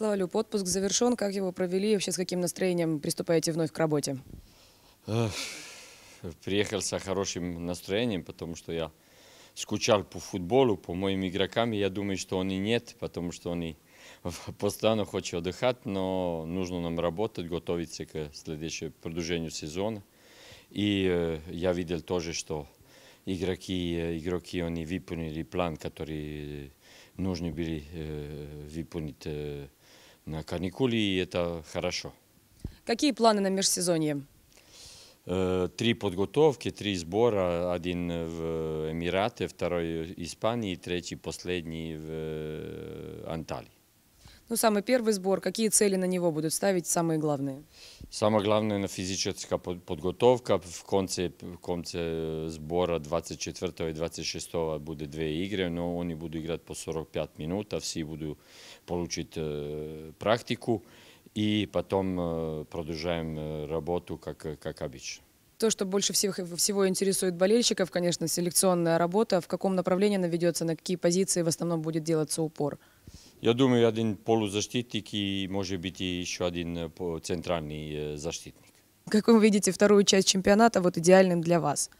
Слава Люб, отпуск завершен. Как его провели и вообще с каким настроением приступаете вновь к работе? Приехал с хорошим настроением, потому что я скучал по футболу, по моим игрокам. Я думаю, что они нет, потому что они постоянно хочет отдыхать, но нужно нам работать, готовиться к следующему продолжению сезона. И э, я видел тоже, что игроки, э, игроки они выполнили план, который нужны были э, выполнить э, на каникулы, и это хорошо. Какие планы на межсезонье? Три подготовки, три сбора, один в Эмирате, второй в Испании, третий последний в Анталии. Ну, самый первый сбор, какие цели на него будут ставить, самые главные? Самое главное на физическая подготовка. В конце, в конце э, сбора 24 и 26 будет две игры, но они будут играть по 45 минут, а все будут получить э, практику. И потом э, продолжаем э, работу, как, э, как обычно. То, что больше всех, всего интересует болельщиков, конечно, селекционная работа. В каком направлении она ведется, на какие позиции в основном будет делаться упор? Я думаю, один полузащитник и, может быть, еще один центральный защитник. Как вы видите вторую часть чемпионата вот идеальным для вас?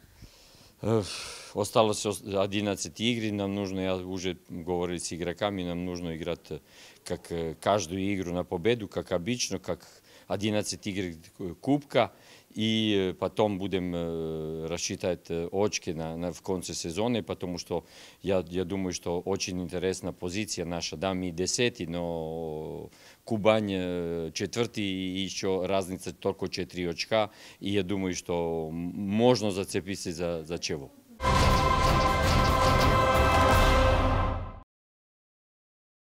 Осталось 11 игр, нам нужно, я уже говорил с игроками, нам нужно играть э, как э, каждую игру на победу, как обычно, как 11 игри купка и потом па будем рассчитать очки на, на, в конце сезона, па потому что я, я думаю, что очень интересная позиция наша. Да, мы десятый, но Кубань четвертый и еще разница только четыре очка. И я думаю, что можно зацепиться за, за чего.